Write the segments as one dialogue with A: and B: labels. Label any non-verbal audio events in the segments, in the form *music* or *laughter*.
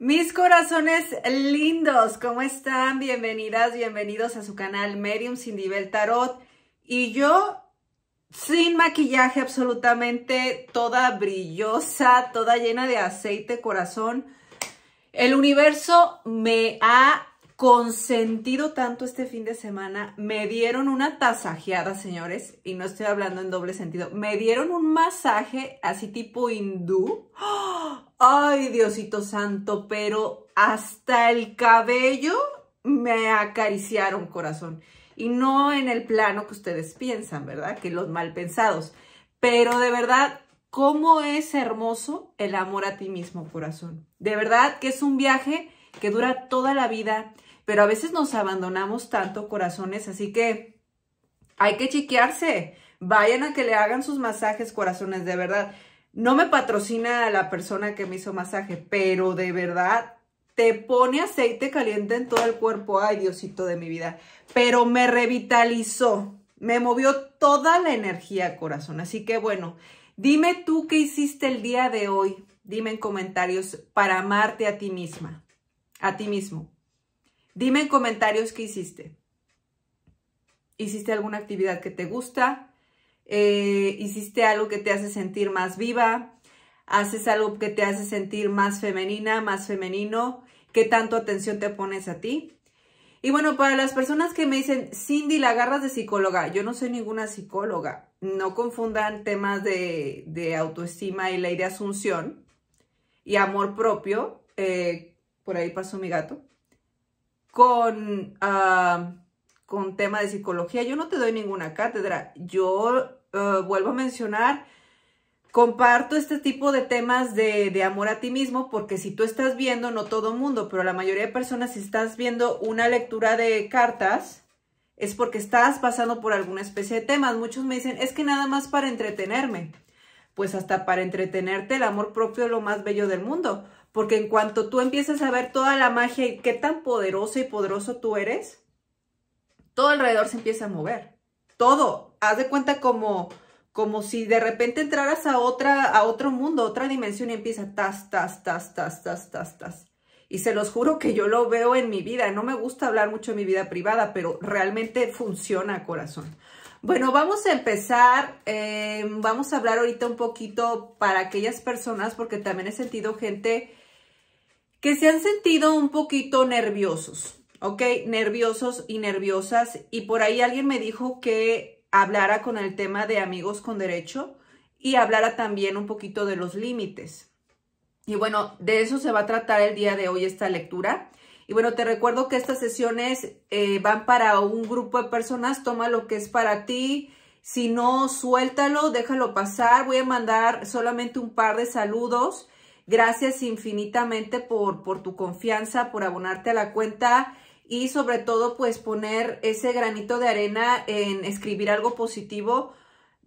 A: Mis corazones lindos, ¿cómo están? Bienvenidas, bienvenidos a su canal Medium Sin Nivel Tarot. Y yo, sin maquillaje absolutamente, toda brillosa, toda llena de aceite, corazón. El universo me ha sentido tanto este fin de semana. Me dieron una tasajeada, señores, y no estoy hablando en doble sentido. Me dieron un masaje así tipo hindú. *gasps* Ay, Diosito Santo, pero hasta el cabello me acariciaron, corazón. Y no en el plano que ustedes piensan, ¿verdad? Que los malpensados... Pero de verdad, cómo es hermoso el amor a ti mismo, corazón. De verdad que es un viaje que dura toda la vida, pero a veces nos abandonamos tanto, corazones, así que hay que chequearse. Vayan a que le hagan sus masajes, corazones, de verdad. No me patrocina a la persona que me hizo masaje, pero de verdad te pone aceite caliente en todo el cuerpo. Ay, Diosito de mi vida. Pero me revitalizó, me movió toda la energía, corazón. Así que bueno, dime tú qué hiciste el día de hoy. Dime en comentarios para amarte a ti misma, a ti mismo. Dime en comentarios qué hiciste. ¿Hiciste alguna actividad que te gusta? Eh, ¿Hiciste algo que te hace sentir más viva? ¿Haces algo que te hace sentir más femenina, más femenino? ¿Qué tanto atención te pones a ti? Y bueno, para las personas que me dicen, Cindy, la agarras de psicóloga, yo no soy ninguna psicóloga. No confundan temas de, autoestima y ley de asunción y amor propio. Eh, por ahí pasó mi gato con, ah, con tema de psicología. Yo no te doy ninguna cátedra. Yo eh, vuelvo a mencionar, comparto este tipo de temas de, de, amor a ti mismo, porque si tú estás viendo, no todo mundo, pero la mayoría de personas, si estás viendo una lectura de cartas, es porque estás pasando por alguna especie de temas. Muchos me dicen, es que nada más para entretenerme. Pues hasta para entretenerte, el amor propio es lo más bello del mundo porque en cuanto tú empiezas a ver toda la magia y qué tan poderoso y poderoso tú eres, todo alrededor se empieza a mover. Todo. Haz de cuenta como, como si de repente entraras a, otra, a otro mundo, a otra dimensión y empieza tas, tas, tas, tas, tas, tas, tas. Y se los juro que yo lo veo en mi vida. No me gusta hablar mucho de mi vida privada, pero realmente funciona, corazón. Bueno, vamos a empezar. Eh, vamos a hablar ahorita un poquito para aquellas personas, porque también he sentido gente que se han sentido un poquito nerviosos, ¿ok? Nerviosos y nerviosas. Y por ahí alguien me dijo que hablara con el tema de amigos con derecho y hablara también un poquito de los límites. Y bueno, de eso se va a tratar el día de hoy esta lectura. Y bueno, te recuerdo que estas sesiones eh, van para un grupo de personas, toma lo que es para ti. Si no, suéltalo, déjalo pasar. Voy a mandar solamente un par de saludos Gracias infinitamente por, tu confianza, por abonarte a la cuenta y sobre todo pues poner ese granito de arena en escribir algo positivo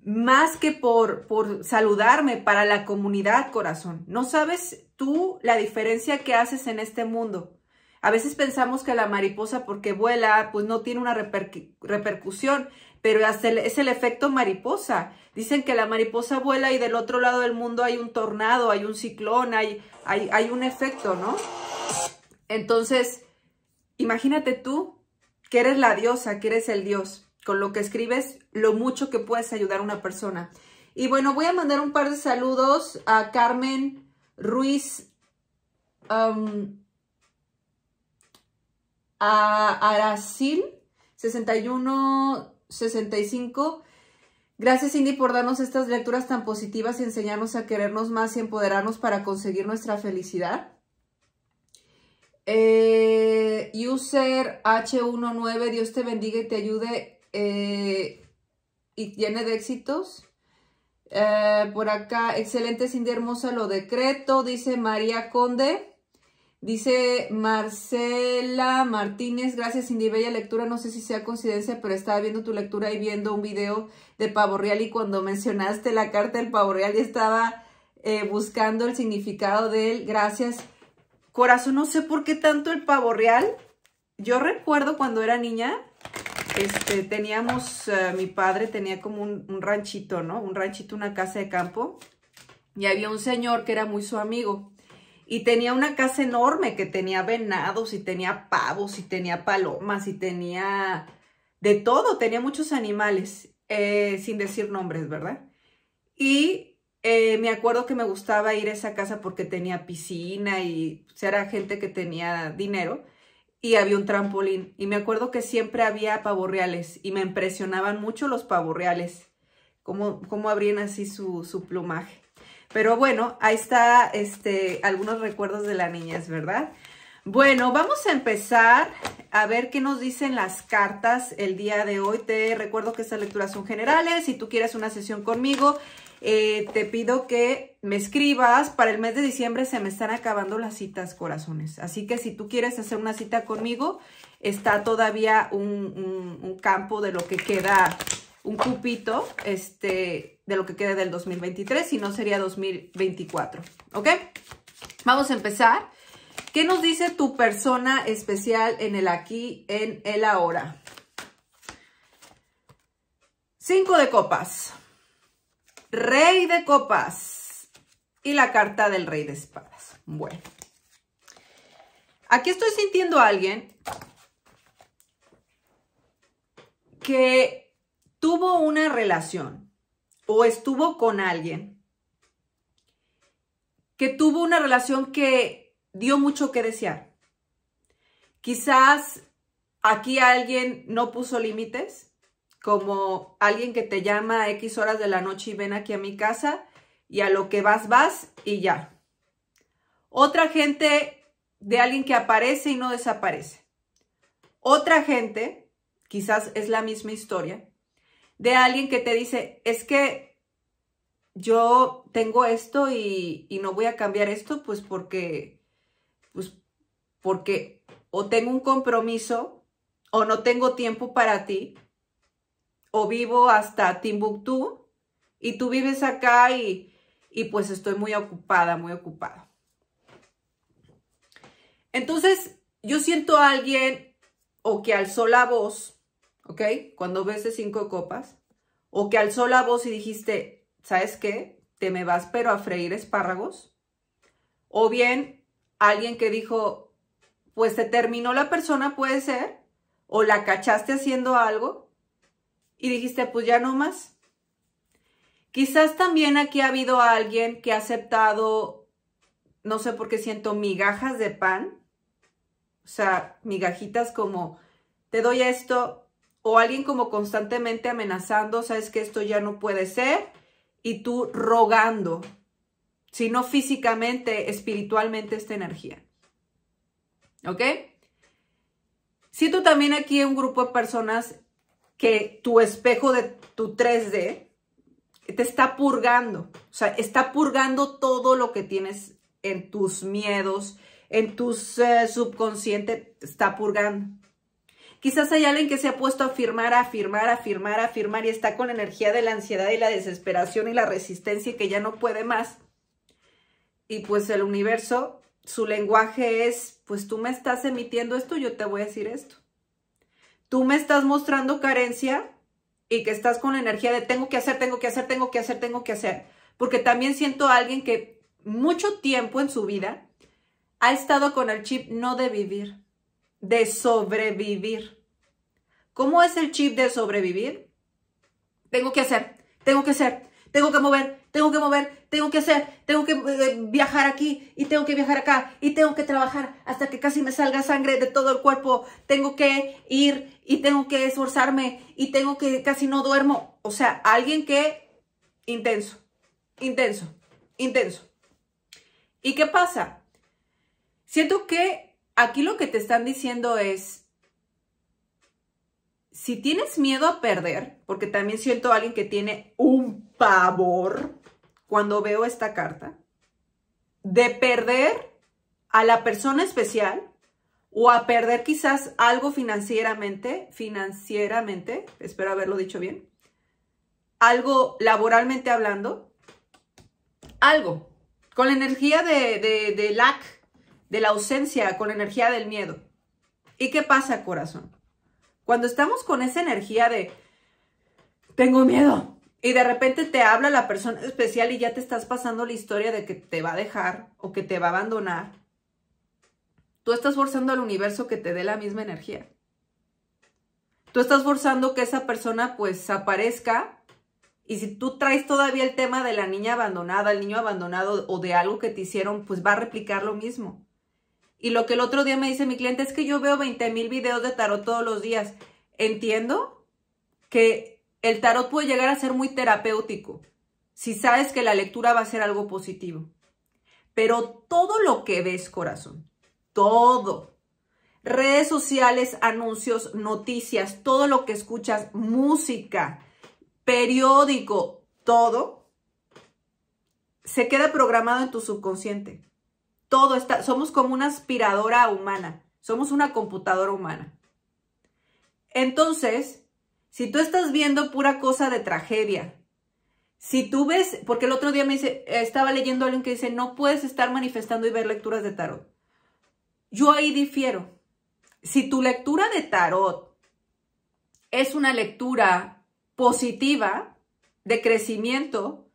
A: más que por, saludarme para la comunidad, corazón. No sabes tú la diferencia que haces en este mundo. A veces pensamos que la mariposa porque vuela, pues no tiene una repercusión, pero hasta es el efecto mariposa. Dicen que la mariposa vuela y del otro lado del mundo hay un tornado, hay un ciclón, hay, hay, hay un efecto, ¿no? Entonces, imagínate tú que eres la diosa, que eres el dios, con lo que escribes, lo mucho que puedes ayudar a una persona. Y bueno, voy a mandar un par de saludos a Carmen Ruiz, um, a Aracil, 6165, Gracias Cindy por darnos estas lecturas tan positivas y enseñarnos a querernos más y empoderarnos para conseguir nuestra felicidad. Eh, user H19, Dios te bendiga y te ayude eh, y llene de éxitos. Eh, por acá, excelente Cindy Hermosa, lo decreto, dice María Conde. Dice Marcela Martínez, gracias Cindy, bella lectura, no sé si sea coincidencia, pero estaba viendo tu lectura y viendo un video de Pavo Real y cuando mencionaste la carta del Pavo Real estaba eh, buscando el significado de él, gracias. Corazón, no sé por qué tanto el Pavo Real, yo recuerdo cuando era niña, este, teníamos, eh, mi padre tenía como un ranchito, ¿no? Un ranchito, una casa de campo y había un señor que era muy su amigo y tenía una casa enorme que tenía venados y tenía pavos y tenía palomas y tenía de todo, tenía muchos animales, eh, sin decir nombres, ¿verdad? Y eh, me acuerdo que me gustaba ir a esa casa porque tenía piscina y pues, era gente que tenía dinero y había un trampolín. Y me acuerdo que siempre había pavorreales y me impresionaban mucho los pavorreales, cómo, abrían así su plumaje. Pero bueno, ahí está este, algunos recuerdos de la niñez, ¿verdad? Bueno, vamos a empezar a ver qué nos dicen las cartas el día de hoy. Te recuerdo que estas lecturas son generales. Si tú quieres una sesión conmigo, eh, te pido que me escribas. Para el mes de diciembre se me están acabando las citas, corazones. Así que si tú quieres hacer una cita conmigo, está todavía un, un campo de lo que queda un cupito este, de lo que quede del 2023, si no sería 2024, ¿ok? Vamos a empezar. ¿Qué nos dice tu persona especial en el aquí, en el ahora? Cinco de copas. Rey de copas. Y la carta del rey de espadas. Bueno. Aquí estoy sintiendo a alguien que tuvo una relación o estuvo con alguien que tuvo una relación que dio mucho que desear. Quizás aquí alguien no puso límites, como alguien que te llama a X horas de la noche y ven aquí a mi casa y a lo que vas, vas y ya. Otra gente de alguien que aparece y no desaparece. Otra gente, quizás es la misma historia, de alguien que te dice, es que yo tengo esto y, no voy a cambiar esto, pues porque, pues, porque o tengo un compromiso o no tengo tiempo para ti, o vivo hasta Timbuktu y tú vives acá y, y pues estoy muy ocupada, muy ocupada. Entonces, yo siento a alguien o que alzó la voz ¿ok? Cuando ves de cinco copas, o que alzó la voz y dijiste, ¿sabes qué? Te me vas pero a freír espárragos. O bien alguien que dijo, pues te terminó la persona, puede ser, o la cachaste haciendo algo y dijiste, pues ya no más. Quizás también aquí ha habido alguien que ha aceptado, no sé por qué siento, migajas de pan, o sea, migajitas como, te doy esto, o alguien como constantemente amenazando, sabes que esto ya no puede ser, y tú rogando, si no físicamente, espiritualmente, esta energía. ¿Ok? Siento también aquí un grupo de personas que tu espejo de tu 3D te está purgando, o sea, está purgando todo lo que tienes en tus miedos, en tu subconscientes, eh, subconsciente, está purgando. Quizás hay alguien que se ha puesto a firmar, a firmar, a firmar, a firmar y está con la energía de la ansiedad y la desesperación y la resistencia y que ya no puede más. Y pues el universo, su lenguaje es, pues tú me estás emitiendo esto, yo te voy a decir esto. Tú me estás mostrando carencia y que estás con la energía de tengo que hacer, tengo que hacer, tengo que hacer, tengo que hacer. Porque también siento a alguien que mucho tiempo en su vida ha estado con el chip no de vivir, de sobrevivir. ¿Cómo es el chip de sobrevivir? Tengo que hacer, tengo que hacer, tengo que mover, tengo que mover, tengo que hacer, tengo que eh, eh, viajar aquí y tengo que viajar acá y tengo que trabajar hasta que casi me salga sangre de todo el cuerpo, tengo que ir y tengo que esforzarme y tengo que casi no duermo. O sea, alguien que intenso, intenso, intenso. ¿Y qué pasa? Siento que aquí lo que te están diciendo es, si tienes miedo a perder, porque también siento a alguien que tiene un pavor cuando veo esta carta, de perder a la persona especial o a perder quizás algo financieramente, financieramente, espero haberlo dicho bien, algo laboralmente hablando, algo, con la energía de, lack, de la ausencia, con la energía del miedo. ¿Y qué pasa, corazón? Cuando estamos con esa energía de, tengo miedo, y de repente te habla la persona especial y ya te estás pasando la historia de que te va a dejar o que te va a abandonar, tú estás forzando al universo que te dé la misma energía. Tú estás forzando que esa persona pues aparezca y si tú traes todavía el tema de la niña abandonada, el niño abandonado o de algo que te hicieron, pues va a replicar lo mismo. Y lo que el otro día me dice mi cliente es que yo veo 20 mil videos de tarot todos los días. Entiendo que el tarot puede llegar a ser muy terapéutico si sabes que la lectura va a ser algo positivo. Pero todo lo que ves, corazón, todo, redes sociales, anuncios, noticias, todo lo que escuchas, música, periódico, todo, se queda programado en tu subconsciente. Todo está, somos como una aspiradora humana, somos una computadora humana. Entonces, si tú estás viendo pura cosa de tragedia, si tú ves, porque el otro día me dice, estaba leyendo a alguien que dice, no puedes estar manifestando y ver lecturas de tarot. Yo ahí difiero. Si tu lectura de tarot es una lectura positiva, de crecimiento,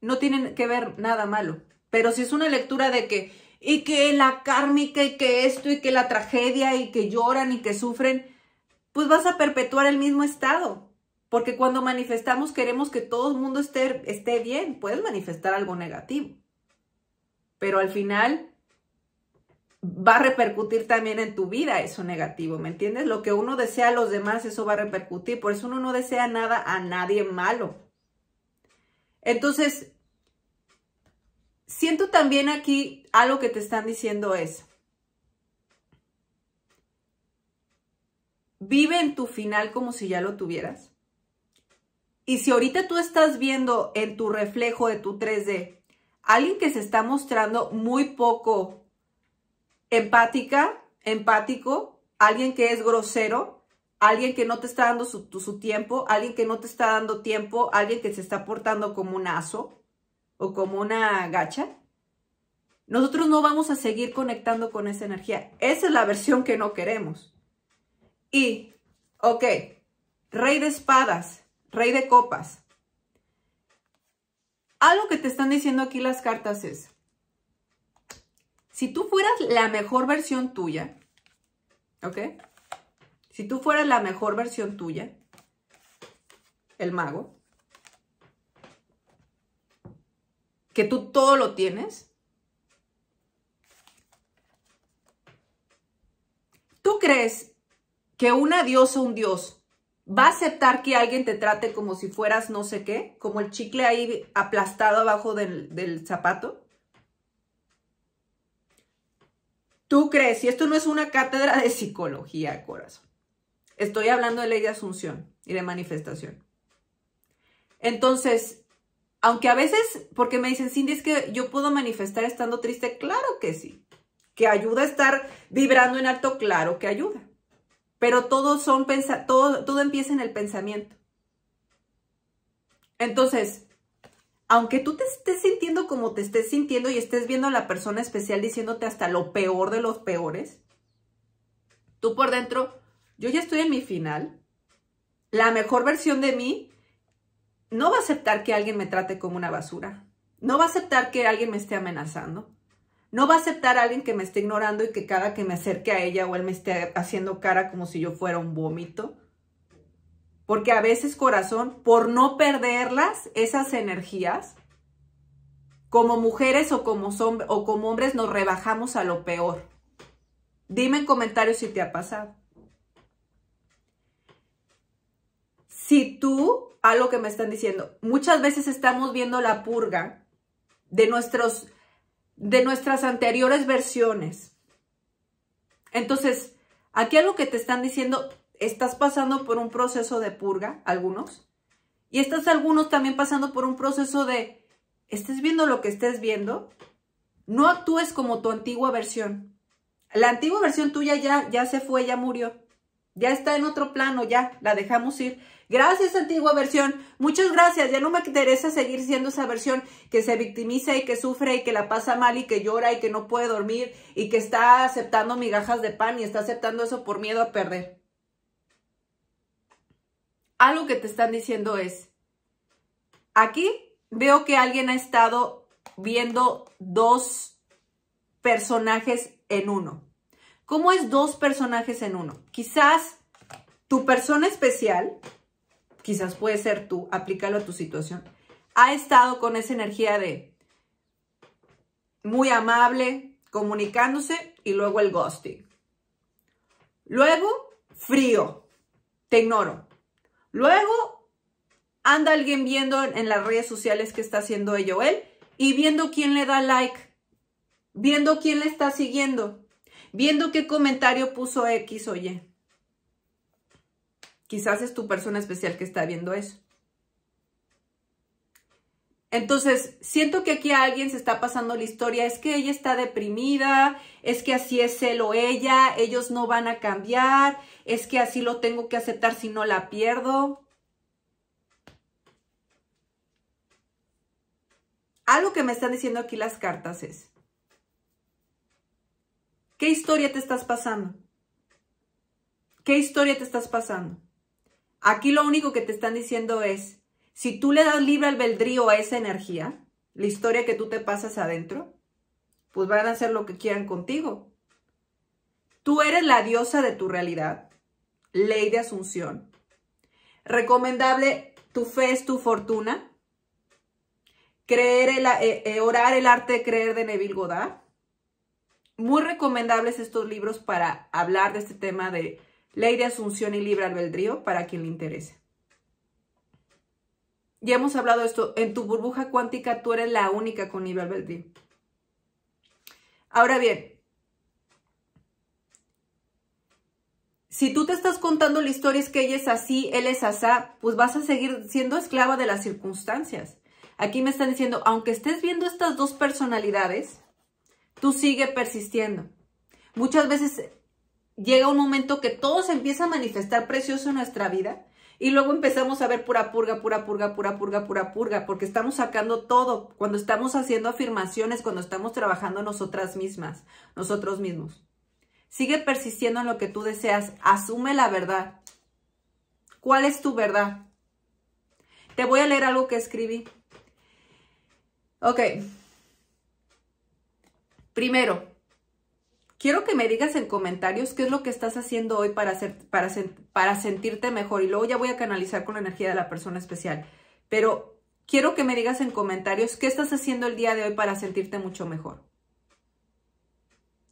A: no tiene que ver nada malo. Pero si es una lectura de que, y que la kármica, y que esto, y que la tragedia, y que lloran, y que sufren, pues vas a perpetuar el mismo estado. Porque cuando manifestamos queremos que todo el mundo esté, esté bien, puedes manifestar algo negativo. Pero al final va a repercutir también en tu vida eso negativo, ¿me entiendes? Lo que uno desea a los demás, eso va a repercutir. Por eso uno no desea nada a nadie malo. Entonces, Siento también aquí algo que te están diciendo es, vive en tu final como si ya lo tuvieras. Y si ahorita tú estás viendo en tu reflejo de tu 3D alguien que se está mostrando muy poco empática, empático, alguien que es grosero, alguien que no te está dando su, su tiempo, alguien que no te está dando tiempo, alguien que se está portando como un aso, como una gacha, nosotros no vamos a seguir conectando con esa energía. Esa es la versión que no queremos. Y, ok, rey de espadas, rey de copas. Algo que te están diciendo aquí las cartas es, si tú fueras la mejor versión tuya, ¿ok? Si tú fueras la mejor versión tuya, el mago, que tú todo lo tienes? ¿Tú crees que una diosa o un dios va a aceptar que alguien te trate como si fueras no sé qué, como el chicle ahí aplastado abajo del, del zapato? ¿Tú crees? Y esto no es una cátedra de psicología, corazón. Estoy hablando de ley de asunción y de manifestación. Entonces, aunque a veces, porque me dicen, Cindy, es que yo puedo manifestar estando triste, claro que sí. Que ayuda a estar vibrando en alto, claro que ayuda. Pero todo, son todo, todo empieza en el pensamiento. Entonces, aunque tú te estés sintiendo como te estés sintiendo y estés viendo a la persona especial diciéndote hasta lo peor de los peores, tú por dentro, yo ya estoy en mi final. La mejor versión de mí no va a aceptar que alguien me trate como una basura. No va a aceptar que alguien me esté amenazando. No va a aceptar a alguien que me esté ignorando y que cada que me acerque a ella o él me esté haciendo cara como si yo fuera un vómito. Porque a veces, corazón, por no perderlas, esas energías, como mujeres o como, o como hombres nos rebajamos a lo peor. Dime en comentarios si te ha pasado. si tú, a lo que me están diciendo, muchas veces estamos viendo la purga de, nuestros, de nuestras anteriores versiones. Entonces, aquí algo que te están diciendo, estás pasando por un proceso de purga, algunos, y estás algunos también pasando por un proceso de, estés viendo lo que estés viendo, no actúes como tu antigua versión. La antigua versión tuya ya, ya se fue, ya murió, ya está en otro plano, ya la dejamos ir. Gracias, antigua versión. Muchas gracias. Ya no me interesa seguir siendo esa versión que se victimiza y que sufre y que la pasa mal y que llora y que no puede dormir y que está aceptando migajas de pan y está aceptando eso por miedo a perder. Algo que te están diciendo es, aquí veo que alguien ha estado viendo dos personajes en uno. ¿Cómo es dos personajes en uno? Quizás tu persona especial quizás puede ser tú, aplícalo a tu situación, ha estado con esa energía de muy amable, comunicándose y luego el ghosting. Luego, frío, te ignoro. Luego, anda alguien viendo en las redes sociales qué está haciendo ello él y viendo quién le da like, viendo quién le está siguiendo, viendo qué comentario puso X o Y. Quizás es tu persona especial que está viendo eso. Entonces, siento que aquí a alguien se está pasando la historia, es que ella está deprimida, es que así es él o ella, ellos no van a cambiar, es que así lo tengo que aceptar si no la pierdo. Algo que me están diciendo aquí las cartas es, ¿qué historia te estás pasando? ¿Qué historia te estás pasando? Aquí lo único que te están diciendo es, si tú le das libre albedrío a esa energía, la historia que tú te pasas adentro, pues van a hacer lo que quieran contigo. Tú eres la diosa de tu realidad. Ley de Asunción. Recomendable, tu fe es tu fortuna. Creer el, eh, eh, orar el arte de creer de Neville Goddard. Muy recomendables estos libros para hablar de este tema de Ley de asunción y libre albedrío para quien le interese. Ya hemos hablado de esto. En tu burbuja cuántica tú eres la única con libre albedrío. Ahora bien, si tú te estás contando la historia es que ella es así, él es asá, pues vas a seguir siendo esclava de las circunstancias. Aquí me están diciendo, aunque estés viendo estas dos personalidades, tú sigues persistiendo. Muchas veces llega un momento que todo se empieza a manifestar precioso en nuestra vida y luego empezamos a ver pura purga, pura purga, pura purga, pura purga, porque estamos sacando todo cuando estamos haciendo afirmaciones, cuando estamos trabajando nosotras mismas, nosotros mismos. Sigue persistiendo en lo que tú deseas, asume la verdad. ¿Cuál es tu verdad? Te voy a leer algo que escribí. Ok. Primero, Quiero que me digas en comentarios qué es lo que estás haciendo hoy para, hacer, para, sentirte mejor y luego ya voy a canalizar con la energía de la persona especial. Pero quiero que me digas en comentarios qué estás haciendo el día de hoy para sentirte mucho mejor.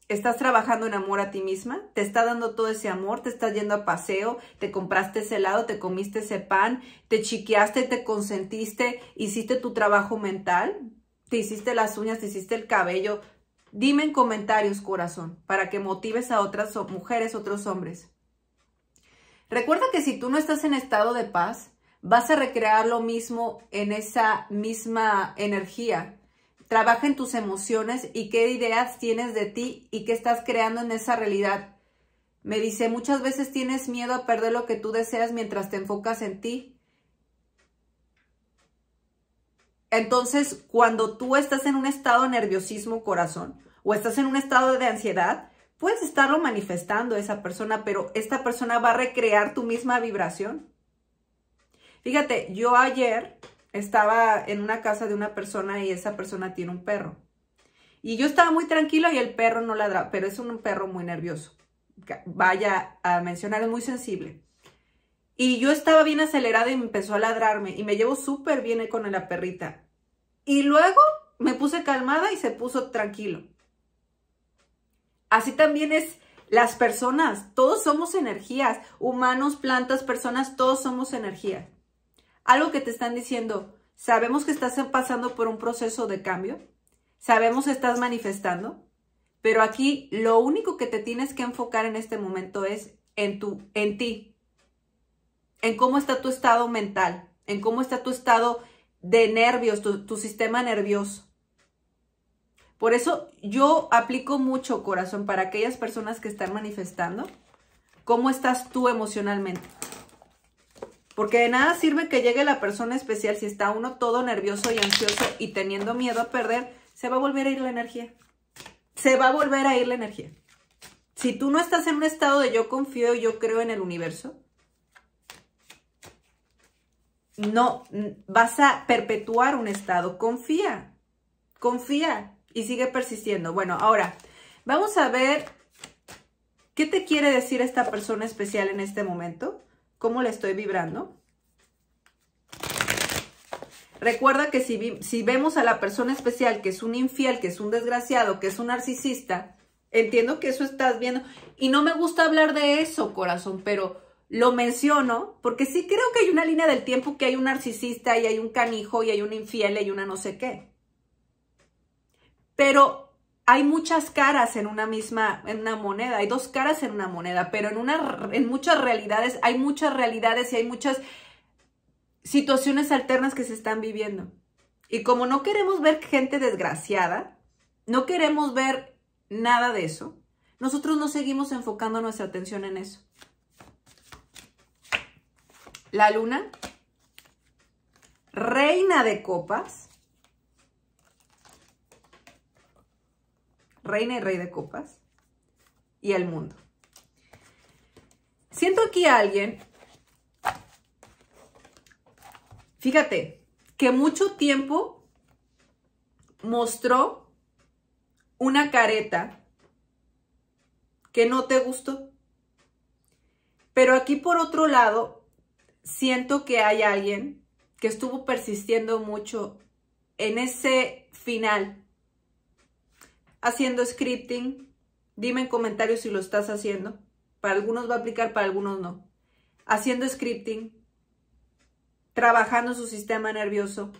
A: ¿Estás trabajando en amor a ti misma? ¿Te está dando todo ese amor? ¿Te estás yendo a paseo? ¿Te compraste ese helado? ¿Te comiste ese pan? ¿Te chiqueaste? ¿Te consentiste? ¿Hiciste tu trabajo mental? ¿Te hiciste las uñas? ¿Te hiciste el cabello? Dime en comentarios, corazón, para que motives a otras mujeres, otros hombres. Recuerda que si tú no estás en estado de paz, vas a recrear lo mismo en esa misma energía. Trabaja en tus emociones y qué ideas tienes de ti y qué estás creando en esa realidad. Me dice, muchas veces tienes miedo a perder lo que tú deseas mientras te enfocas en ti. Entonces, cuando tú estás en un estado de nerviosismo corazón o estás en un estado de ansiedad, puedes estarlo manifestando esa persona, pero esta persona va a recrear tu misma vibración. Fíjate, yo ayer estaba en una casa de una persona y esa persona tiene un perro. Y yo estaba muy tranquila y el perro no ladra, pero es un perro muy nervioso. Vaya a mencionar, es muy sensible. Y yo estaba bien acelerada y empezó a ladrarme y me llevo súper bien con la perrita. Y luego me puse calmada y se puso tranquilo. Así también es las personas, todos somos energías, humanos, plantas, personas, todos somos energía. Algo que te están diciendo, sabemos que estás pasando por un proceso de cambio, sabemos que estás manifestando, pero aquí lo único que te tienes que enfocar en este momento es en tu en ti, en cómo está tu estado mental, en cómo está tu estado de nervios, tu, sistema nervioso. Por eso yo aplico mucho corazón para aquellas personas que están manifestando cómo estás tú emocionalmente. Porque de nada sirve que llegue la persona especial si está uno todo nervioso y ansioso y teniendo miedo a perder, se va a volver a ir la energía. Se va a volver a ir la energía. Si tú no estás en un estado de yo confío, yo creo en el universo, no vas a perpetuar un estado. Confía, confía y sigue persistiendo. Bueno, ahora vamos a ver qué te quiere decir esta persona especial en este momento, cómo le estoy vibrando. Recuerda que si, si vemos a la persona especial que es un infiel, que es un desgraciado, que es un narcisista, entiendo que eso estás viendo. Y no me gusta hablar de eso, corazón, pero lo menciono porque sí creo que hay una línea del tiempo que hay un narcisista y hay un canijo y hay un infiel y una no sé qué. Pero hay muchas caras en una misma, en una moneda, hay dos caras en una moneda, pero en, una, en muchas realidades, hay muchas realidades y hay muchas situaciones alternas que se están viviendo. Y como no queremos ver gente desgraciada, no queremos ver nada de eso, nosotros no seguimos enfocando nuestra atención en eso la luna, reina de copas, reina y rey de copas, y el mundo. Siento aquí a alguien, fíjate, que mucho tiempo mostró una careta que no te gustó. Pero aquí por otro lado siento que hay alguien que estuvo persistiendo mucho en ese final, haciendo scripting. Dime en comentarios si lo estás haciendo. Para algunos va a aplicar, para algunos no. Haciendo scripting, trabajando su sistema nervioso,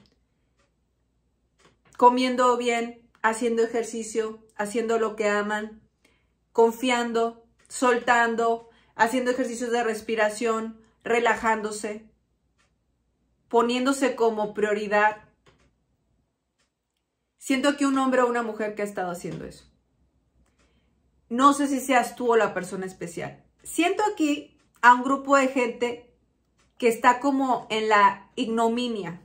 A: comiendo bien, haciendo ejercicio, haciendo lo que aman, confiando, soltando, haciendo ejercicios de respiración, relajándose, poniéndose como prioridad. Siento aquí un hombre o una mujer que ha estado haciendo eso. No sé si seas tú o la persona especial. Siento aquí a un grupo de gente que está como en la ignominia,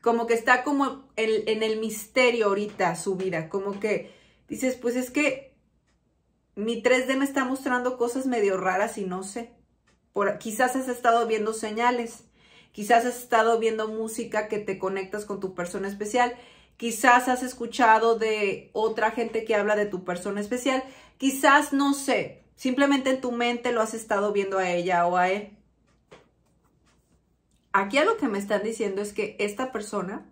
A: como que está como en, en el misterio ahorita su vida, como que dices, pues es que mi 3D me está mostrando cosas medio raras y no sé quizás has estado viendo señales, quizás has estado viendo música que te conectas con tu persona especial, quizás has escuchado de otra gente que habla de tu persona especial, quizás no sé, simplemente en tu mente lo has estado viendo a ella o a él. Aquí a lo que me están diciendo es que esta persona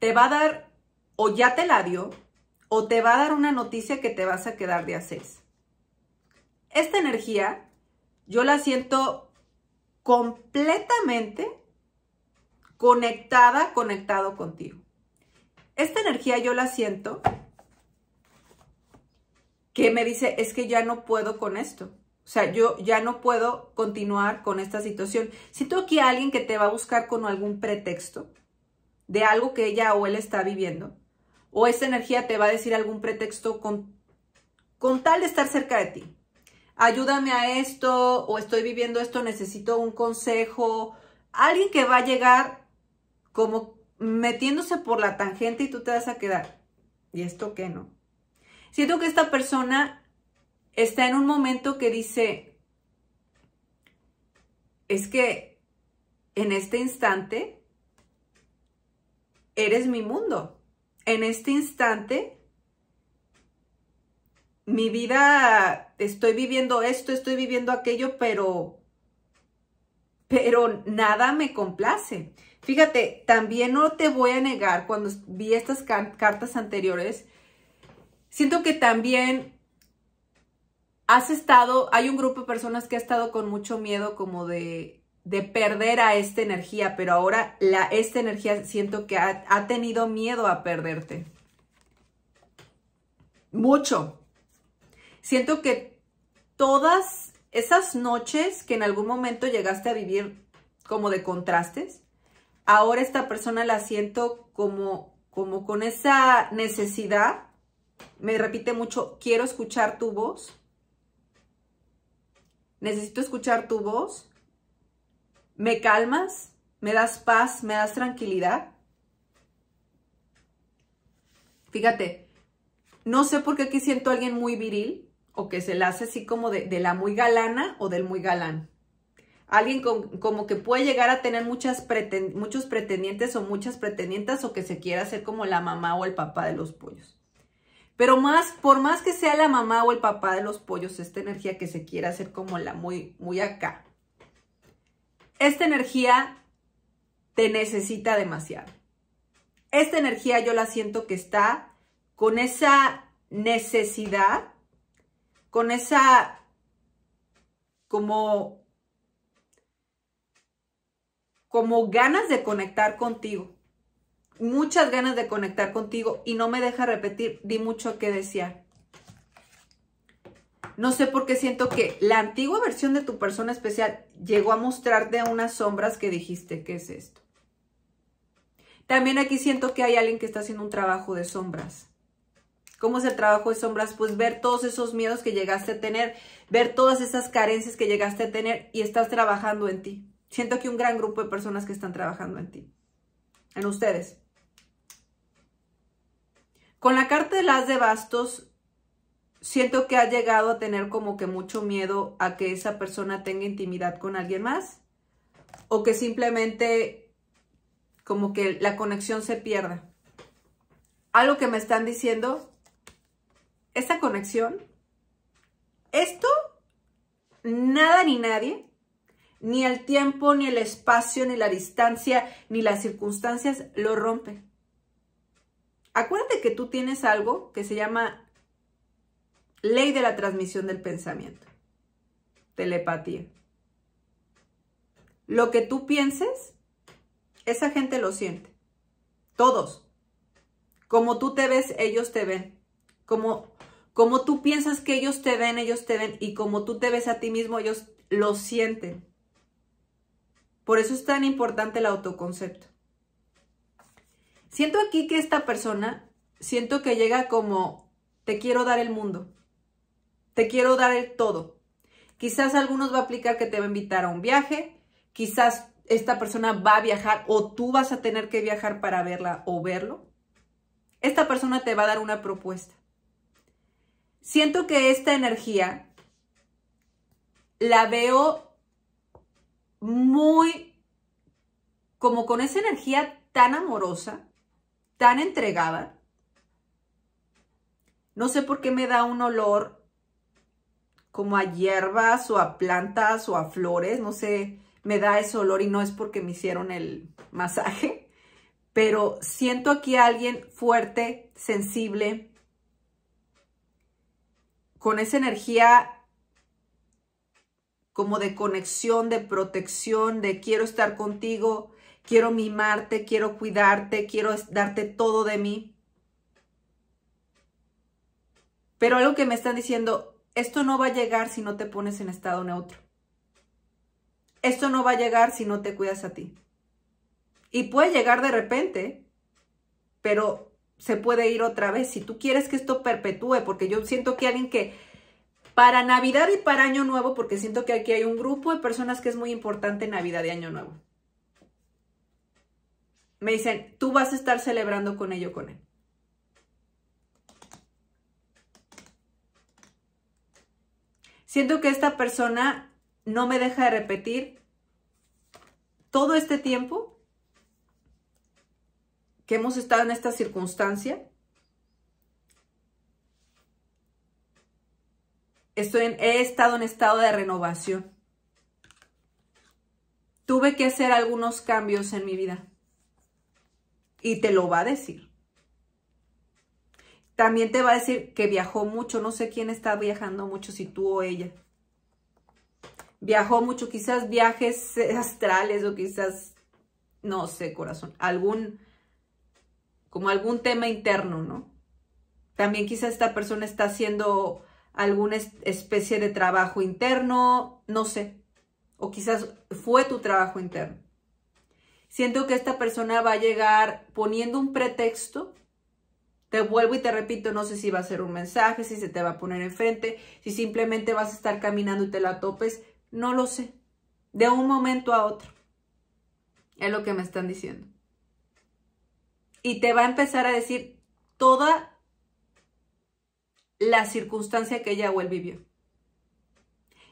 A: te va a dar o ya te la dio o te va a dar una noticia que te vas a quedar de acés. Esta energía yo la siento completamente conectada, conectado contigo. Esta energía yo la siento que me dice, es que ya no puedo con esto. O sea, yo ya no puedo continuar con esta situación. Siento aquí hay alguien que te va a buscar con algún pretexto de algo que ella o él está viviendo. O esta energía te va a decir algún pretexto con, con tal de estar cerca de ti ayúdame a esto o estoy viviendo esto, necesito un consejo. Alguien que va a llegar como metiéndose por la tangente y tú te vas a quedar. ¿Y esto qué no? Siento que esta persona está en un momento que dice, es que en este instante eres mi mundo. En este instante mi vida estoy viviendo esto, estoy viviendo aquello, pero, pero nada me complace. Fíjate, también no te voy a negar, cuando vi estas cartas anteriores, siento que también has estado, hay un grupo de personas que ha estado con mucho miedo como de, de perder a esta energía, pero ahora esta energía siento que ha tenido miedo a perderte. Mucho. Siento que todas esas noches que en algún momento llegaste a vivir como de contrastes, ahora esta persona la siento como, como con esa necesidad, me repite mucho, quiero escuchar tu voz, necesito escuchar tu voz, me calmas, me das paz, me das tranquilidad. Fíjate, no sé por qué aquí siento a alguien muy viril, o que se la hace así como de, la muy galana o del muy galán. Alguien como que puede llegar a tener muchas muchos pretendientes o muchas pretendientas o que se quiera hacer como la mamá o el papá de los pollos. Pero más, por más que sea la mamá o el papá de los pollos, esta energía que se quiera hacer como la muy, muy acá, esta energía te necesita demasiado. Esta energía yo la siento que está con esa necesidad con esa como como ganas de conectar contigo. Muchas ganas de conectar contigo y no me deja repetir, di mucho que decía. No sé por qué siento que la antigua versión de tu persona especial llegó a mostrarte unas sombras que dijiste, que es esto? También aquí siento que hay alguien que está haciendo un trabajo de sombras cómo es el trabajo de sombras, pues ver todos esos miedos que llegaste a tener, ver todas esas carencias que llegaste a tener y estás trabajando en ti. Siento que un gran grupo de personas que están trabajando en ti, en ustedes. Con la carta de las de bastos, siento que ha llegado a tener como que mucho miedo a que esa persona tenga intimidad con alguien más o que simplemente como que la conexión se pierda. Algo que me están diciendo esa conexión, esto, nada ni nadie, ni el tiempo, ni el espacio, ni la distancia, ni las circunstancias lo rompe. Acuérdate que tú tienes algo que se llama ley de la transmisión del pensamiento, telepatía. Lo que tú pienses, esa gente lo siente. Todos. Como tú te ves, ellos te ven. Como, como tú piensas que ellos te ven, ellos te ven. Y como tú te ves a ti mismo, ellos lo sienten. Por eso es tan importante el autoconcepto. Siento aquí que esta persona, siento que llega como, te quiero dar el mundo. Te quiero dar el todo. Quizás algunos va a aplicar que te va a invitar a un viaje. Quizás esta persona va a viajar o tú vas a tener que viajar para verla o verlo. Esta persona te va a dar una propuesta. Siento que esta energía la veo muy como con esa energía tan amorosa, tan entregada. No sé por qué me da un olor como a hierbas o a plantas o a flores, no sé, me da ese olor y no es porque me hicieron el masaje, pero siento aquí a alguien fuerte, sensible, con esa energía como de conexión, de protección, de quiero estar contigo, quiero mimarte, quiero cuidarte, quiero darte todo de mí. Pero algo que me están diciendo, esto no va a llegar si no te pones en estado neutro. Esto no va a llegar si no te cuidas a ti. Y puede llegar de repente, pero se puede ir otra vez. Si tú quieres que esto perpetúe, porque yo siento que alguien que para Navidad y para Año Nuevo, porque siento que aquí hay un grupo de personas que es muy importante Navidad y Año Nuevo. Me dicen, tú vas a estar celebrando con ello, con él. Siento que esta persona no me deja de repetir todo este tiempo que hemos estado en esta circunstancia. Estoy he estado en estado de renovación. Tuve que hacer algunos cambios en mi vida. Y te lo va a decir. También te va a decir que viajó mucho. No sé quién está viajando mucho, si tú o ella. Viajó mucho, quizás viajes *laughs* astrales o quizás, no sé, corazón, algún, como algún tema interno, ¿no? También quizá esta persona está haciendo alguna especie de trabajo interno, no sé, o quizás fue tu trabajo interno. Siento que esta persona va a llegar poniendo un pretexto. Te vuelvo y te repito, no sé si va a ser un mensaje, si se te va a poner enfrente, si simplemente vas a estar caminando y te la topes, no lo sé. De un momento a otro. Es lo que me están diciendo y te va a empezar a decir toda la circunstancia que ella o él vivió.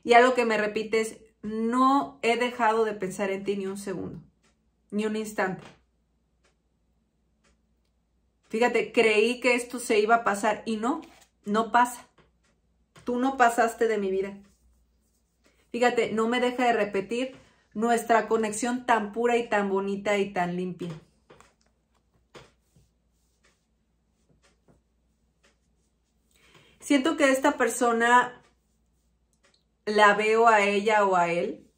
A: Y algo que me repites, no he dejado de pensar en ti ni un segundo, ni un instante. Fíjate, creí que esto se iba a pasar y no, no pasa. Tú no pasaste de mi vida. Fíjate, no me deja de repetir nuestra conexión tan pura y tan bonita y tan limpia. Siento que esta persona la veo a ella o a él,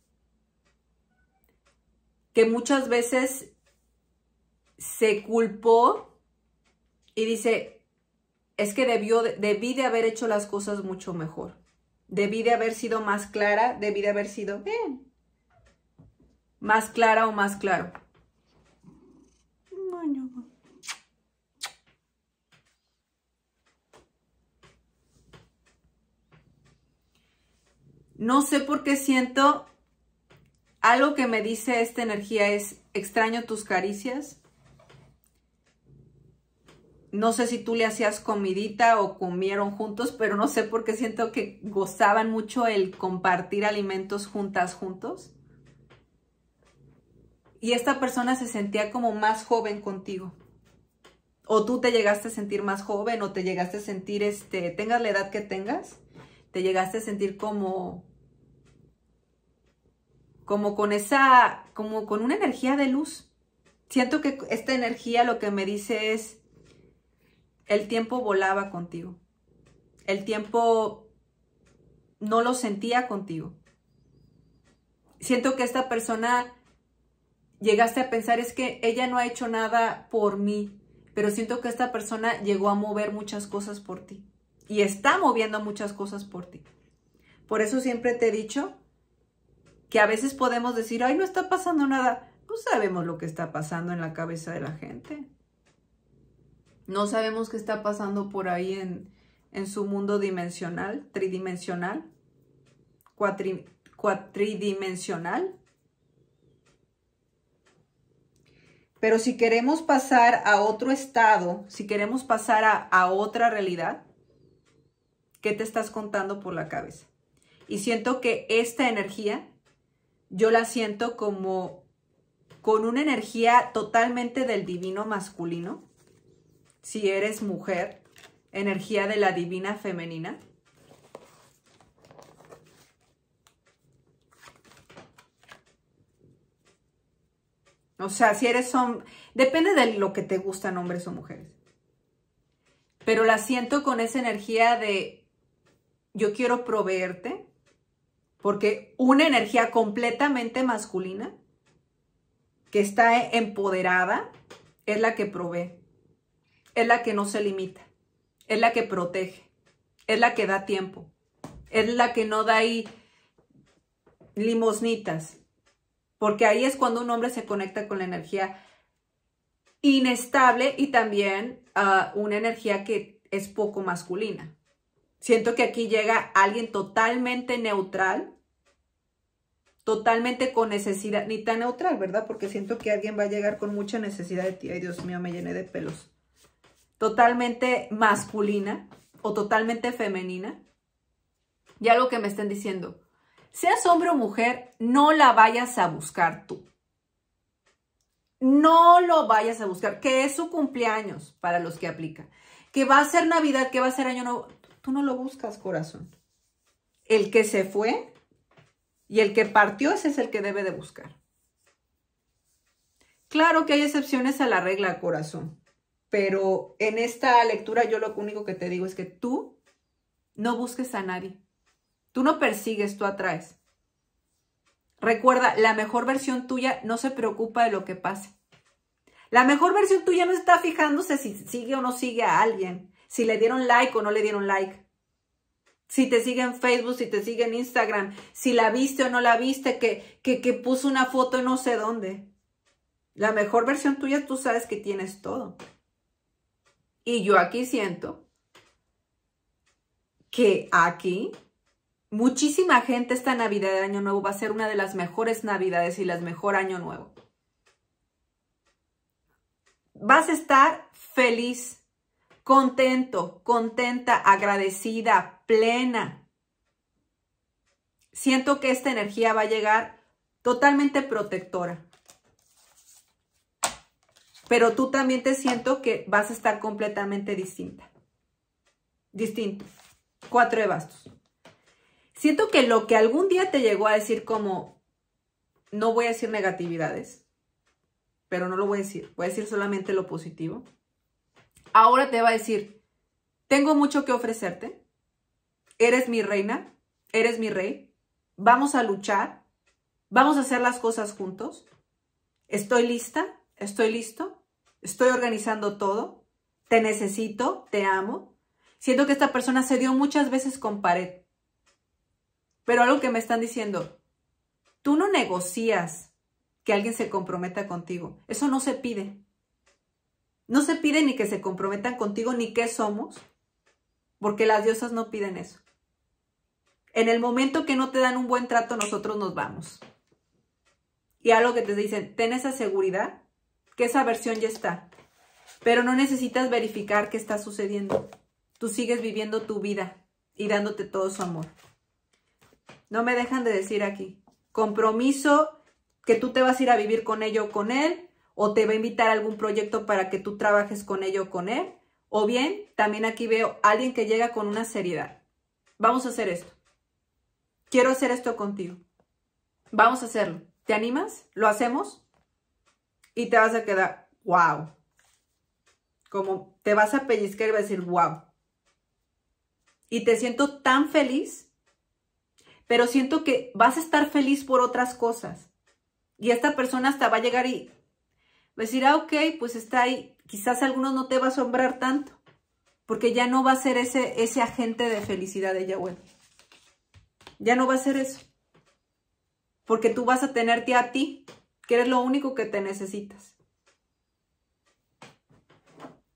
A: que muchas veces se culpó y dice, es que debió, debí de haber hecho las cosas mucho mejor. Debí de haber sido más clara, debí de haber sido bien. más clara o más claro. No sé por qué siento algo que me dice esta energía es extraño tus caricias. No sé si tú le hacías comidita o comieron juntos, pero no sé por qué siento que gozaban mucho el compartir alimentos juntas, juntos. Y esta persona se sentía como más joven contigo. O tú te llegaste a sentir más joven o te llegaste a sentir, este, tengas la edad que tengas, te llegaste a sentir como como con esa, como con una energía de luz. Siento que esta energía lo que me dice es, el tiempo volaba contigo. El tiempo no lo sentía contigo. Siento que esta persona llegaste a pensar es que ella no ha hecho nada por mí, pero siento que esta persona llegó a mover muchas cosas por ti y está moviendo muchas cosas por ti. Por eso siempre te he dicho que a veces podemos decir, ay, no está pasando nada. No pues sabemos lo que está pasando en la cabeza de la gente. No sabemos qué está pasando por ahí en, su mundo dimensional, tridimensional, cuatridimensional. Pero si queremos pasar a otro estado, si queremos pasar a, a otra realidad, ¿qué te estás contando por la cabeza? Y siento que esta energía yo la siento como con una energía totalmente del divino masculino, si eres mujer, energía de la divina femenina. O sea, si eres hombre, depende de lo que te gustan hombres o mujeres. Pero la siento con esa energía de yo quiero proveerte, porque una energía completamente masculina, que está empoderada, es la que provee, es la que no se limita, es la que protege, es la que da tiempo, es la que no da ahí limosnitas, porque ahí es cuando un hombre se conecta con la energía inestable y también ah, una energía que es poco masculina. Siento que aquí llega alguien totalmente neutral, totalmente con necesidad, ni tan neutral, ¿verdad? Porque siento que alguien va a llegar con mucha necesidad de ti. Ay, Dios mío, me llené de pelos. Totalmente masculina o totalmente femenina. Y algo que me estén diciendo, seas hombre o mujer, no la vayas a buscar tú. No lo vayas a buscar, que es su cumpleaños para los que aplica, que va a ser Navidad, que va a ser Año Nuevo Tú no lo buscas, corazón. El que se fue y el que partió, ese es el que debe de buscar. Claro que hay excepciones a la regla, corazón, pero en esta lectura yo lo único que te digo es que tú no busques a nadie. Tú no persigues, tú atraes. Recuerda, la mejor versión tuya no se preocupa de lo que pase. La mejor versión tuya no está fijándose si sigue o no sigue a alguien si le dieron like o no le dieron like. Si te sigue en Facebook, si te sigue en Instagram, si la viste o no la viste, que, que, que puso una foto no sé dónde. La mejor versión tuya tú sabes que tienes todo. Y yo aquí siento que aquí muchísima gente esta Navidad de Año Nuevo va a ser una de las mejores Navidades y las mejor Año Nuevo. Vas a estar feliz contento, contenta, agradecida, plena. Siento que esta energía va a llegar totalmente protectora. Pero tú también te siento que vas a estar completamente distinta. Distinto. Cuatro de bastos. Siento que lo que algún día te llegó a decir como, no voy a decir negatividades, pero no lo voy a decir, voy a decir solamente lo positivo ahora te va a decir, tengo mucho que ofrecerte, eres mi reina, eres mi rey, vamos a luchar, vamos a hacer las cosas juntos, estoy lista, estoy listo, estoy organizando todo, te necesito, te amo. Siento que esta persona se dio muchas veces con pared. Pero algo que me están diciendo, tú no negocias que alguien se comprometa contigo. Eso no se pide. No se pide ni que se comprometan contigo ni qué somos, porque las diosas no piden eso. En el momento que no te dan un buen trato, nosotros nos vamos. Y algo que te dicen, ten esa seguridad, que esa versión ya está, pero no necesitas verificar qué está sucediendo. Tú sigues viviendo tu vida y dándote todo su amor. No me dejan de decir aquí, compromiso que tú te vas a ir a vivir con ello o con él, o te va a invitar a algún proyecto para que tú trabajes con ello o con él. O bien, también aquí veo a alguien que llega con una seriedad. Vamos a hacer esto. Quiero hacer esto contigo. Vamos a hacerlo. ¿Te animas? ¿Lo hacemos? Y te vas a quedar, wow. Como te vas a pellizcar y vas a decir, wow. Y te siento tan feliz, pero siento que vas a estar feliz por otras cosas. Y esta persona hasta va a llegar y decir pues dirá, ok, pues está ahí. Quizás algunos no te va a asombrar tanto, porque ya no va a ser ese, ese agente de felicidad de Yahweh. Ya no va a ser eso. Porque tú vas a tenerte a ti, que eres lo único que te necesitas.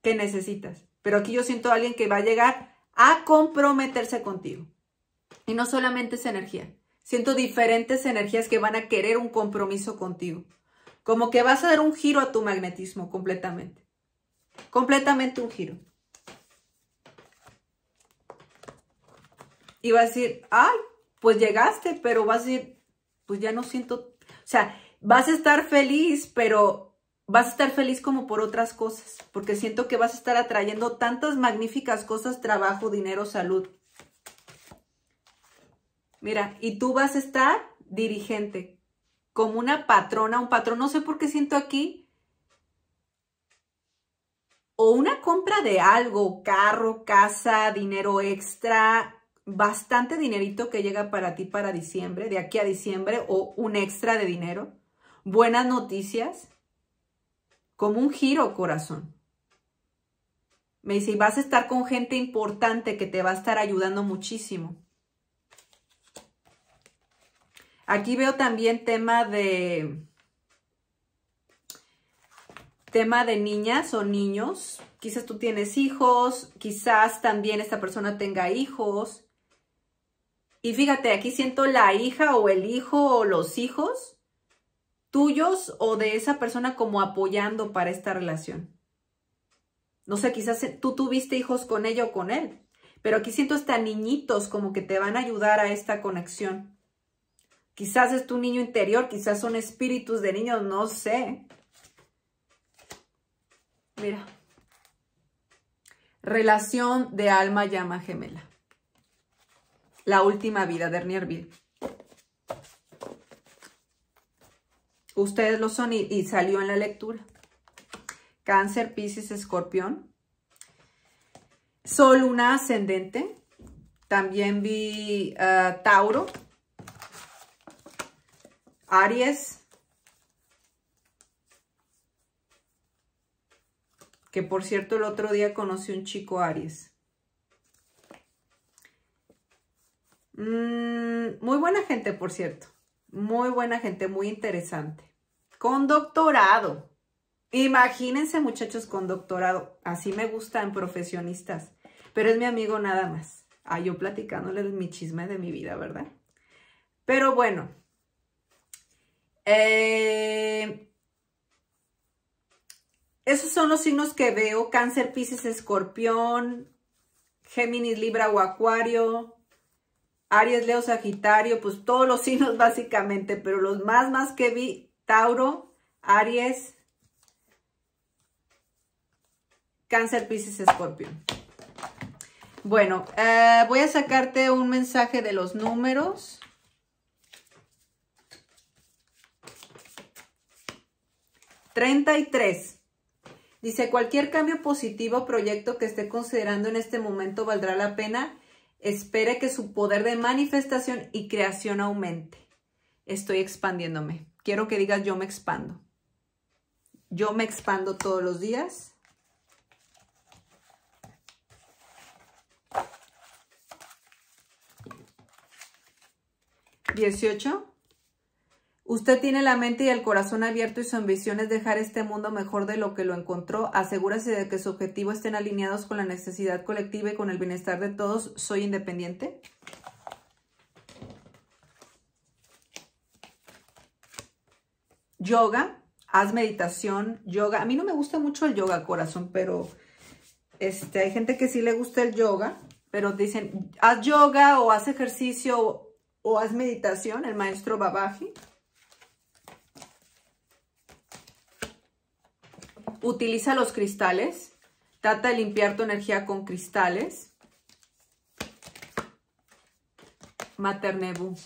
A: Que necesitas. Pero aquí yo siento a alguien que va a llegar a comprometerse contigo. Y no solamente esa energía. Siento diferentes energías que van a querer un compromiso contigo. Como que vas a dar un giro a tu magnetismo completamente. Completamente un giro. Y vas a decir, ay, pues llegaste, pero vas a decir, pues ya no siento, o sea, vas a estar feliz, pero vas a estar feliz como por otras cosas, porque siento que vas a estar atrayendo tantas magníficas cosas, trabajo, dinero, salud. Mira, y tú vas a estar dirigente, como una patrona, un patrón, no sé por qué siento aquí, o una compra de algo, carro, casa, dinero extra, bastante dinerito que llega para ti para diciembre, de aquí a diciembre, o un extra de dinero, buenas noticias, como un giro, corazón. Me dice, vas a estar con gente importante que te va a estar ayudando muchísimo. Aquí veo también tema de tema de niñas o niños. Quizás tú tienes hijos, quizás también esta persona tenga hijos. Y fíjate, aquí siento la hija o el hijo o los hijos tuyos o de esa persona como apoyando para esta relación. No sé, quizás eh, tú tuviste hijos con ella o con él, pero aquí siento hasta niñitos como que te van a ayudar a esta conexión. Quizás es tu niño interior, quizás son espíritus de niños, no sé. Mira. Relación de alma llama gemela. La última vida de Ernierville. Ustedes lo son y, salió en la lectura. Cáncer, Pisces, Escorpión. Sol, una ascendente. También vi ah, Tauro. Aries. Que por cierto, el otro día conocí un chico Aries. Mm, muy buena gente, por cierto. Muy buena gente, muy interesante. Con doctorado. Imagínense, muchachos, con doctorado. Así me gustan profesionistas. Pero es mi amigo nada más. Ah, yo platicándole mi chisme de mi vida, ¿verdad? Pero bueno, eh, esos son los signos que veo. Cáncer, Pisces, Escorpión, Géminis, Libra o Acuario. Aries, Leo, Sagitario, pues todos los *laughs* signos básicamente, pero los más, más que vi, Tauro, Aries, Cáncer, Pisces, Escorpión. Bueno, eh, voy a sacarte un mensaje de los números. 33. Dice, cualquier cambio positivo o proyecto que esté considerando en este momento valdrá la pena. Espere que su poder de manifestación y creación aumente. Estoy expandiéndome. Quiero que digas, yo me expando. Yo me expando todos los días. Dieciocho. Usted tiene la mente y el corazón abierto y su ambición es dejar este mundo mejor de lo que lo encontró. Asegúrese de que su objetivos estén alineados con la necesidad colectiva y con el bienestar de todos. Soy independiente. Yoga, haz meditación, yoga. A mí no me gusta mucho el yoga, corazón, pero este, hay gente que sí le gusta el yoga, pero dicen, haz yoga o haz ejercicio o, o haz meditación, el maestro Babaji. Utiliza los cristales. Trata de limpiar tu energía con cristales. Maternebu.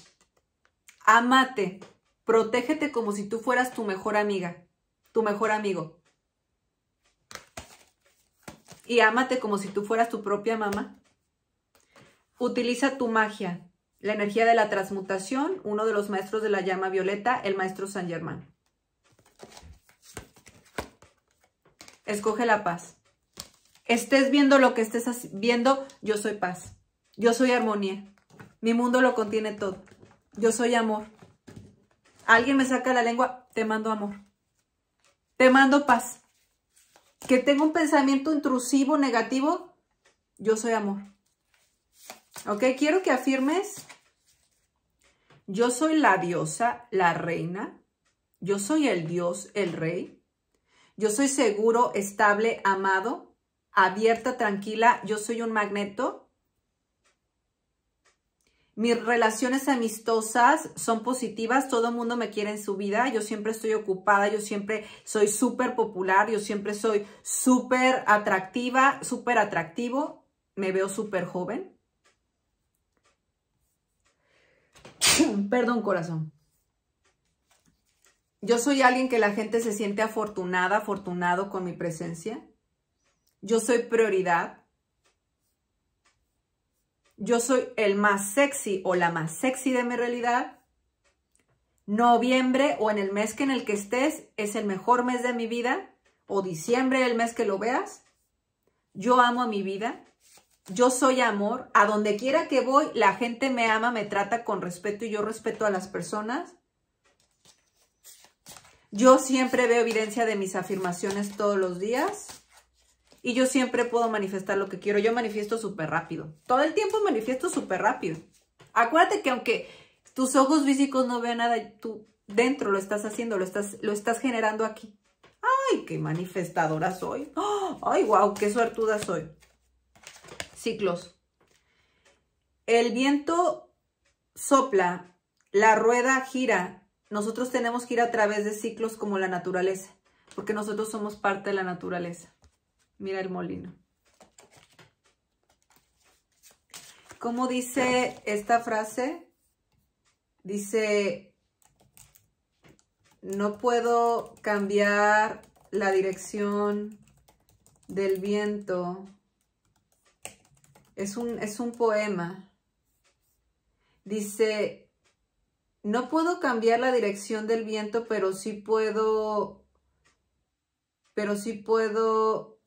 A: Amate. Protégete como si tú fueras tu mejor amiga, tu mejor amigo. Y amate como si tú fueras tu propia mamá. Utiliza tu magia, la energía de la transmutación, uno de los maestros de la llama violeta, el maestro San Germán. Escoge la paz. Estés viendo lo que estés viendo, yo soy paz. Yo soy armonía. Mi mundo lo contiene todo. Yo soy amor. Alguien me saca la lengua, te mando amor. Te mando paz. Que tenga un pensamiento intrusivo, negativo, yo soy amor. ¿Ok? Quiero que afirmes, yo soy la diosa, la reina, yo soy el dios, el rey, yo soy seguro, estable, amado, abierta, tranquila. Yo soy un magneto. Mis relaciones amistosas son positivas. Todo el mundo me quiere en su vida. Yo siempre estoy ocupada. Yo siempre soy súper popular. Yo siempre soy súper atractiva, súper atractivo. Me veo súper joven. *clears throat* Perdón, corazón. Yo soy alguien que la gente se siente afortunada, afortunado con mi presencia. Yo soy prioridad. Yo soy el más sexy o la más sexy de mi realidad. Noviembre o en el mes que en el que estés es el mejor mes de mi vida o diciembre el mes que lo veas. Yo amo a mi vida. Yo soy amor. A donde quiera que voy, la gente me ama, me trata con respeto y yo respeto a las personas. Yo siempre veo evidencia de mis afirmaciones todos los días y yo siempre puedo manifestar lo que quiero. Yo manifiesto súper rápido. Todo el tiempo manifiesto súper rápido. Acuérdate que aunque tus ojos físicos no vean nada, tú dentro lo estás haciendo, lo estás, lo estás generando aquí. ¡Ay, qué manifestadora soy! ¡Oh! ¡Ay, wow, qué suertuda soy! Ciclos. El viento sopla, la rueda gira, nosotros tenemos que ir a través de ciclos como la naturaleza, porque nosotros somos parte de la naturaleza. Mira el molino. ¿Cómo dice esta frase? Dice, no puedo cambiar la dirección del viento. Es un, es un poema. Dice, no puedo cambiar la dirección del viento, pero sí puedo, pero sí puedo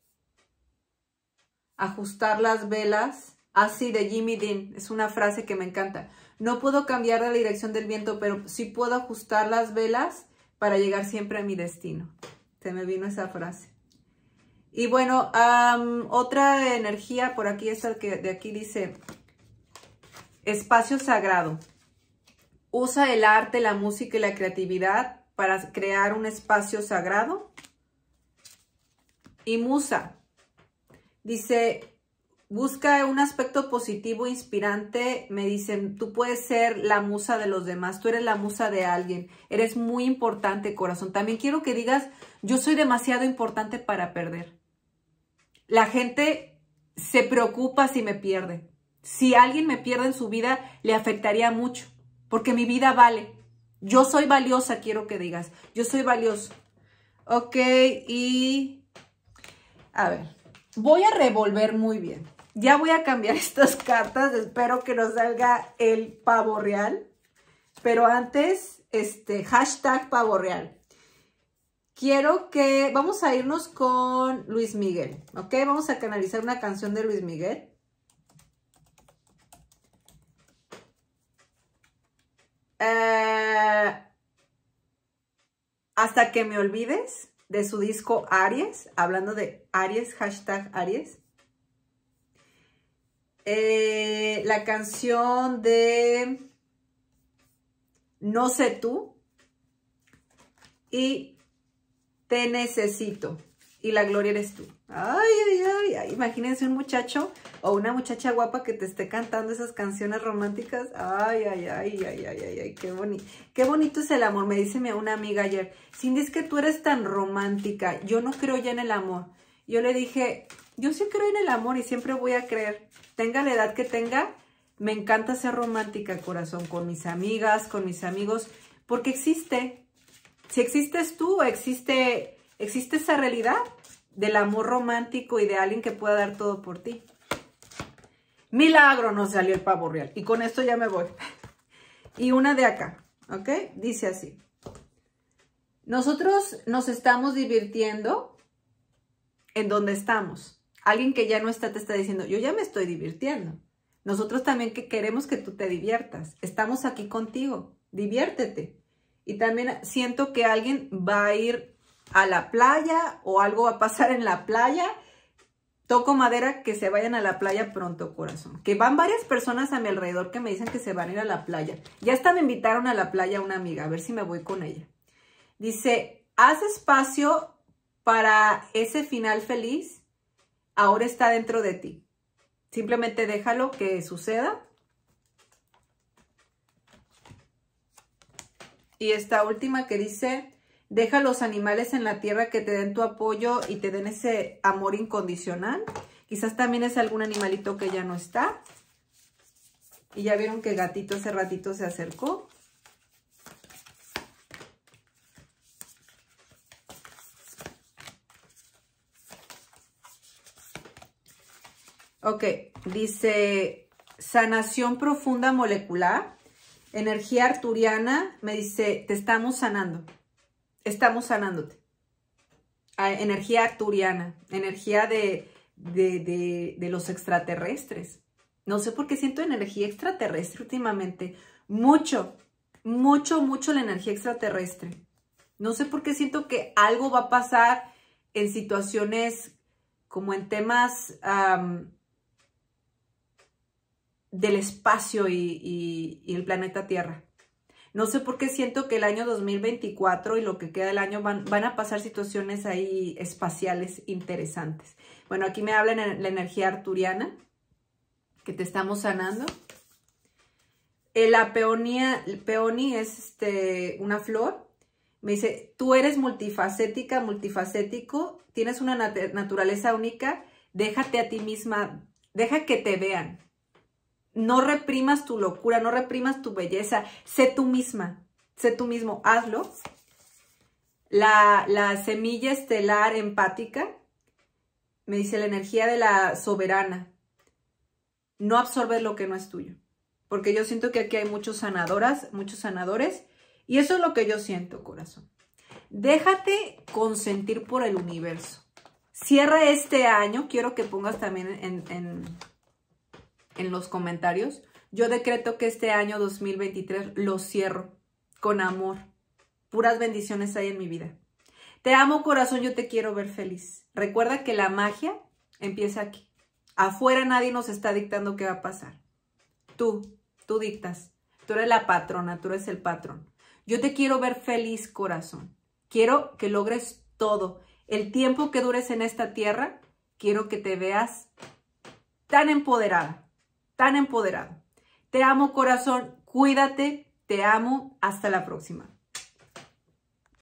A: ajustar las velas. Así ah, de Jimmy Dean, es una frase que me encanta. No puedo cambiar la dirección del viento, pero sí puedo ajustar las velas para llegar siempre a mi destino. Se me vino esa frase. Y bueno, otra energía por aquí es el que de aquí dice espacio sagrado usa el arte, la música y la creatividad para crear un espacio sagrado. Y Musa dice, busca un aspecto positivo, inspirante. Me dicen, tú puedes ser la musa de los demás, tú eres la musa de alguien, eres muy importante, corazón. También quiero que digas, yo soy demasiado importante para perder. La gente se preocupa si me pierde. Si alguien me pierde en su vida, le afectaría mucho porque mi vida vale. Yo soy valiosa, quiero que digas. Yo soy valioso. Ok, y... A ver, voy a revolver muy bien. Ya voy a cambiar *laughs* estas cartas. Espero que nos salga el pavo real. Pero antes, este, hashtag pavo real. Quiero que... Vamos a irnos con Luis Miguel, ¿ok? Vamos a canalizar una canción de Luis Miguel. Eh, hasta que me olvides de su disco Aries, hablando de Aries, hashtag Aries. Eh, la canción de No sé tú y Te necesito y la gloria eres tú. Ay, ay, ay, imagínense un muchacho o una muchacha guapa que te esté cantando esas canciones románticas. Ay, ay, ay, ay, ay, ay, qué bonito. Qué bonito es el amor, me dice una amiga ayer. Cindy, es que tú eres tan romántica, yo no creo ya en el amor. Yo le dije, yo sí creo en el amor y siempre voy a creer. Tenga la edad que tenga, me encanta ser romántica, corazón, con mis amigas, con mis amigos, porque existe. Si existes tú, existe existe esa realidad del amor romántico y de alguien que pueda dar todo por ti. Milagro, nos salió el pavo real. Y con esto ya me voy. Y una de acá, ¿ok? Dice así. Nosotros nos estamos divirtiendo en donde estamos. Alguien que ya no está te está diciendo, yo ya me estoy divirtiendo. Nosotros también que queremos que tú te diviertas. Estamos aquí contigo, diviértete. Y también siento que alguien va a ir a la playa o algo va a pasar en la playa. Toco madera que se vayan a la playa pronto, corazón. Que van varias personas a mi alrededor que me dicen que se van a ir a la playa. Ya hasta me invitaron a la playa una amiga, a ver si me voy con ella. Dice, haz espacio para ese final feliz. Ahora está dentro de ti. Simplemente déjalo que suceda. Y esta última que dice, Deja los animales en la tierra que te den tu apoyo y te den ese amor incondicional. Quizás también es algún animalito que ya no está. Y ya vieron que gatito hace ratito se acercó. Ok, dice sanación profunda molecular, energía arturiana, me dice, te estamos sanando estamos sanándote. energía arturiana, energía de, los extraterrestres. No sé por qué siento energía extraterrestre últimamente. Mucho, mucho, mucho la energía extraterrestre. No sé por qué siento que algo va a pasar en situaciones como en temas del espacio y, y el planeta Tierra. No sé por qué siento que el año 2024 y lo que queda del año van, a pasar situaciones ahí espaciales interesantes. Bueno, aquí me habla la energía arturiana, que te estamos sanando. La peonía, el peoni es este, una flor. Me dice, tú eres multifacética, multifacético, tienes una naturaleza única, déjate a ti misma, deja que te vean, no reprimas tu locura, no reprimas tu belleza, sé tú misma, sé tú mismo, hazlo. La, semilla estelar empática, me dice la energía de la soberana, no absorbes lo que no es tuyo, porque yo siento que aquí hay muchos sanadoras, muchos sanadores, y eso es lo que yo siento, corazón. Déjate consentir por el universo. Cierra este año, quiero que pongas también en en los comentarios. Yo decreto que este año 2023 lo cierro con amor. Puras bendiciones hay en mi vida. Te amo corazón, yo te quiero ver feliz. Recuerda que la magia empieza aquí. Afuera nadie nos está dictando qué va a pasar. Tú, tú dictas. Tú eres la patrona, tú eres el patrón. Yo te quiero ver feliz corazón. Quiero que logres todo. El tiempo que dures en esta tierra, quiero que te veas tan empoderada tan empoderado. Te amo corazón, cuídate, te amo, hasta la próxima.